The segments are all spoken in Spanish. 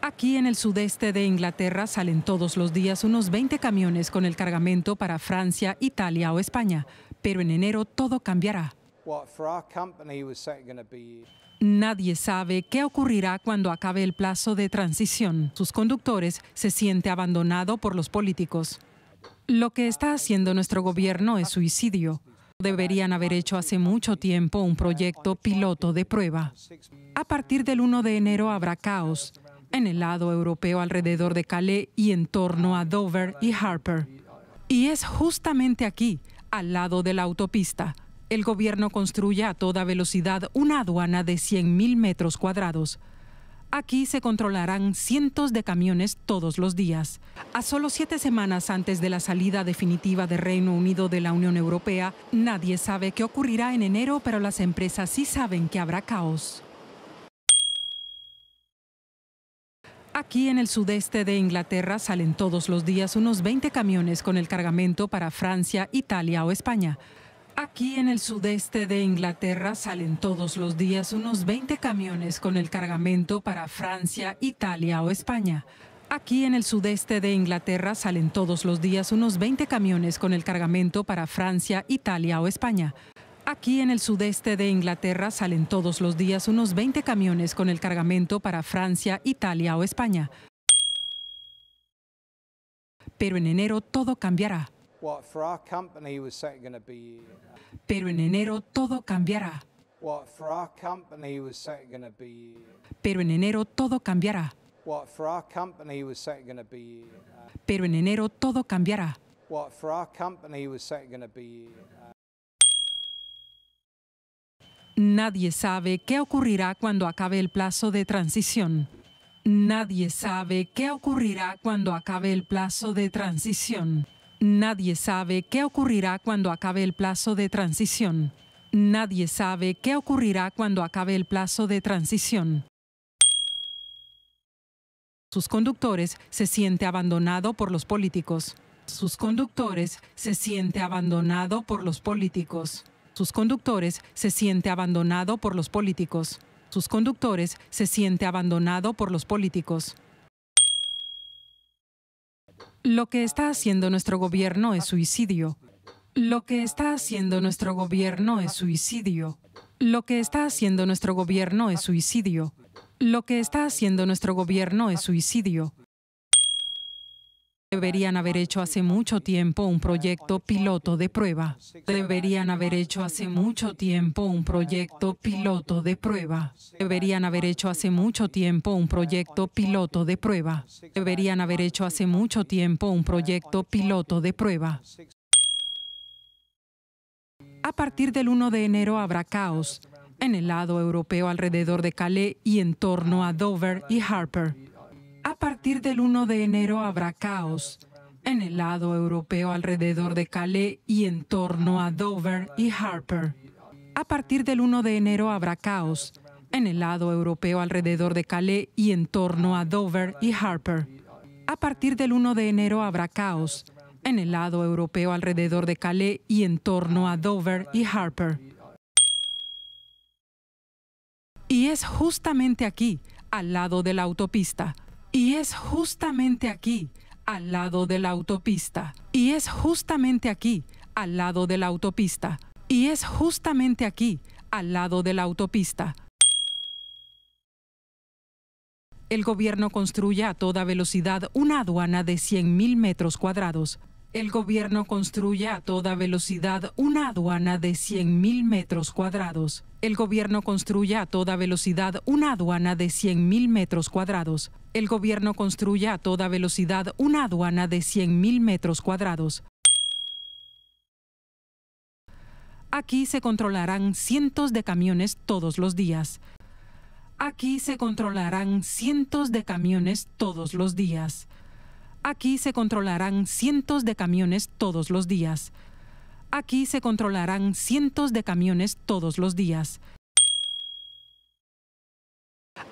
Aquí en el sudeste de Inglaterra salen todos los días unos 20 camiones con el cargamento para Francia, Italia o España, pero en enero todo cambiará. Nadie sabe qué ocurrirá cuando acabe el plazo de transición. Sus conductores se siente abandonado por los políticos. Lo que está haciendo nuestro gobierno es suicidio. Deberían haber hecho hace mucho tiempo un proyecto piloto de prueba. A partir del 1 de enero habrá caos en el lado europeo alrededor de Calais y en torno a Dover y Harper. Y es justamente aquí, al lado de la autopista, el gobierno construye a toda velocidad una aduana de 100.000 metros cuadrados. Aquí se controlarán cientos de camiones todos los días. A solo siete semanas antes de la salida definitiva del Reino Unido de la Unión Europea, nadie sabe qué ocurrirá en enero, pero las empresas sí saben que habrá caos. Aquí en el sudeste de Inglaterra salen todos los días unos 20 camiones con el cargamento para Francia, Italia o España. Aquí en el sudeste de Inglaterra salen todos los días unos 20 camiones con el cargamento para Francia, Italia o España. Aquí en el sudeste de Inglaterra salen todos los días unos 20 camiones con el cargamento para Francia, Italia o España. Aquí en el sudeste de Inglaterra salen todos los días unos 20 camiones con el cargamento para Francia, Italia o España. Pero en enero todo cambiará. Pero en enero todo cambiará. Pero en enero todo cambiará. Pero en enero todo cambiará. Nadie sabe qué ocurrirá cuando acabe el plazo de transición. Nadie sabe qué ocurrirá cuando acabe el plazo de transición. Nadie sabe qué ocurrirá cuando acabe el plazo de transición. Nadie sabe qué ocurrirá cuando acabe el plazo de transición. Sus conductores se siente abandonado por los políticos. Sus conductores se siente abandonado por los políticos. Sus conductores se siente abandonado por los políticos. Sus conductores se siente abandonado por los políticos. Lo que está haciendo nuestro gobierno es suicidio. Lo que está haciendo nuestro gobierno es suicidio. Lo que está haciendo nuestro gobierno es suicidio. Lo que está haciendo nuestro gobierno es suicidio. Deberían haber hecho hace mucho tiempo un proyecto piloto de prueba. Deberían haber hecho hace mucho tiempo un proyecto piloto de prueba. Deberían haber hecho hace mucho tiempo un proyecto piloto de prueba. Deberían haber hecho hace mucho tiempo un proyecto piloto de prueba. A partir del 1 de enero habrá caos en el lado europeo alrededor de Calais y en torno a Dover y Harper. A partir del 1 de enero habrá caos en el lado europeo alrededor de Calais y en torno a Dover y Harper. A partir del 1 de enero habrá caos en el lado europeo alrededor de Calais y en torno a Dover y Harper. A partir del 1 de enero habrá caos en el lado europeo alrededor de Calais y en torno a Dover y Harper. Y es justamente aquí, al lado de la autopista, y es justamente aquí, al lado de la autopista. Y es justamente aquí, al lado de la autopista. Y es justamente aquí, al lado de la autopista. El gobierno construye a toda velocidad una aduana de 100.000 metros cuadrados. El gobierno construye a toda velocidad una aduana de 100.000 metros cuadrados. El gobierno construye a toda velocidad una aduana de 100.000 metros cuadrados. El gobierno construye a toda velocidad una aduana de 100.000 metros cuadrados. Aquí se controlarán cientos de camiones todos los días. Aquí se controlarán cientos de camiones todos los días. Aquí se controlarán cientos de camiones todos los días. Aquí se controlarán cientos de camiones todos los días.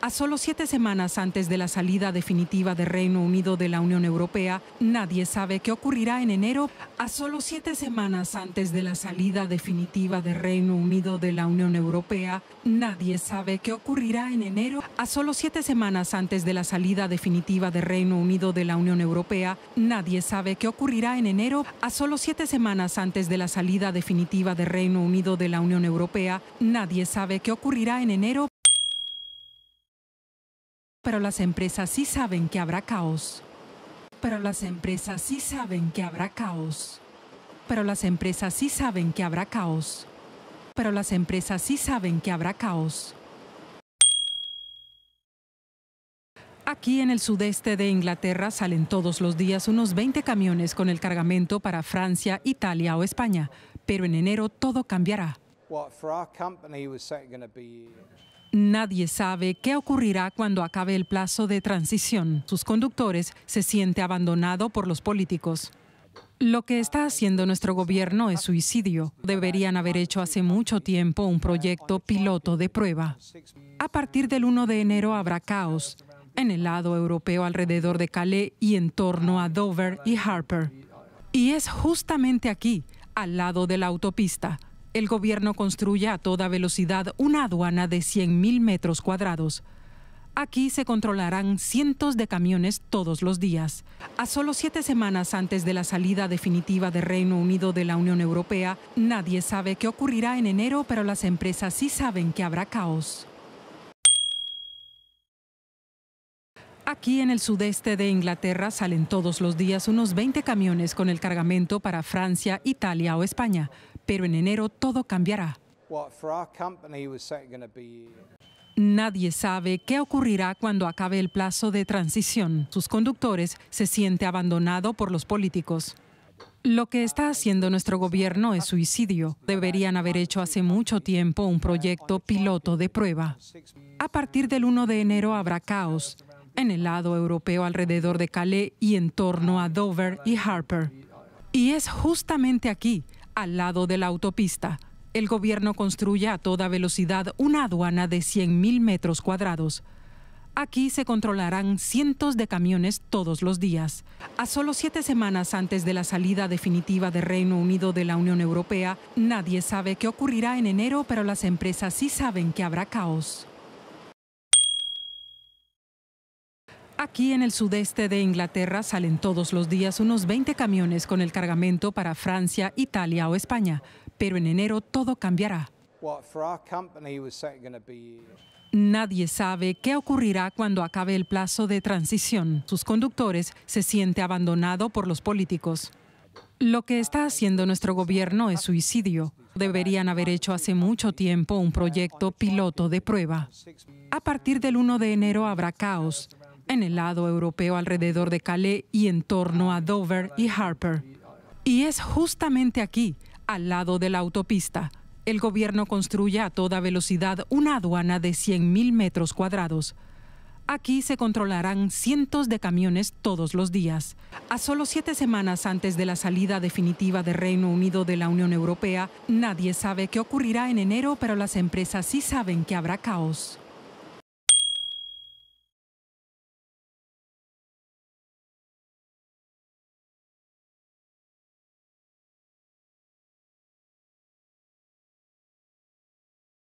A solo siete semanas antes de la salida definitiva de Reino Unido de la Unión Europea, nadie sabe qué ocurrirá en enero. A solo siete semanas antes de la salida definitiva de Reino Unido de la Unión Europea, nadie sabe qué ocurrirá en enero. A solo siete semanas antes de la salida definitiva de Reino Unido de la Unión Europea, nadie sabe qué ocurrirá en enero. A solo siete semanas antes de la salida definitiva de Reino Unido de la Unión Europea, nadie sabe qué ocurrirá en enero. Pero las empresas sí saben que habrá caos. Pero las empresas sí saben que habrá caos. Pero las empresas sí saben que habrá caos. Pero las empresas sí saben que habrá caos. Aquí en el sudeste de Inglaterra salen todos los días unos 20 camiones con el cargamento para Francia, Italia o España, pero en enero todo cambiará. Nadie sabe qué ocurrirá cuando acabe el plazo de transición. Sus conductores se siente abandonado por los políticos. Lo que está haciendo nuestro gobierno es suicidio. Deberían haber hecho hace mucho tiempo un proyecto piloto de prueba. A partir del 1 de enero habrá caos en el lado europeo alrededor de Calais y en torno a Dover y Harper. Y es justamente aquí, al lado de la autopista, el gobierno construye a toda velocidad una aduana de 100.000 metros cuadrados. Aquí se controlarán cientos de camiones todos los días. A solo siete semanas antes de la salida definitiva del Reino Unido de la Unión Europea, nadie sabe qué ocurrirá en enero, pero las empresas sí saben que habrá caos. Aquí en el sudeste de Inglaterra salen todos los días unos 20 camiones con el cargamento para Francia, Italia o España pero en enero todo cambiará. Nadie sabe qué ocurrirá cuando acabe el plazo de transición. Sus conductores se siente abandonado por los políticos. Lo que está haciendo nuestro gobierno es suicidio. Deberían haber hecho hace mucho tiempo un proyecto piloto de prueba. A partir del 1 de enero habrá caos en el lado europeo alrededor de Calais y en torno a Dover y Harper. Y es justamente aquí al lado de la autopista. El gobierno construye a toda velocidad una aduana de 100.000 metros cuadrados. Aquí se controlarán cientos de camiones todos los días. A solo siete semanas antes de la salida definitiva del Reino Unido de la Unión Europea, nadie sabe qué ocurrirá en enero, pero las empresas sí saben que habrá caos. Aquí en el sudeste de Inglaterra salen todos los días unos 20 camiones con el cargamento para Francia, Italia o España, pero en enero todo cambiará. Uh, Nadie sabe qué ocurrirá cuando acabe el plazo de transición. Sus conductores se siente abandonado por los políticos. Lo que está haciendo nuestro gobierno es suicidio. Deberían haber hecho hace mucho tiempo un proyecto piloto de prueba. A partir del 1 de enero habrá caos en el lado europeo alrededor de Calais y en torno a Dover y Harper. Y es justamente aquí, al lado de la autopista, el gobierno construye a toda velocidad una aduana de 100.000 metros cuadrados. Aquí se controlarán cientos de camiones todos los días. A solo siete semanas antes de la salida definitiva de Reino Unido de la Unión Europea, nadie sabe qué ocurrirá en enero, pero las empresas sí saben que habrá caos.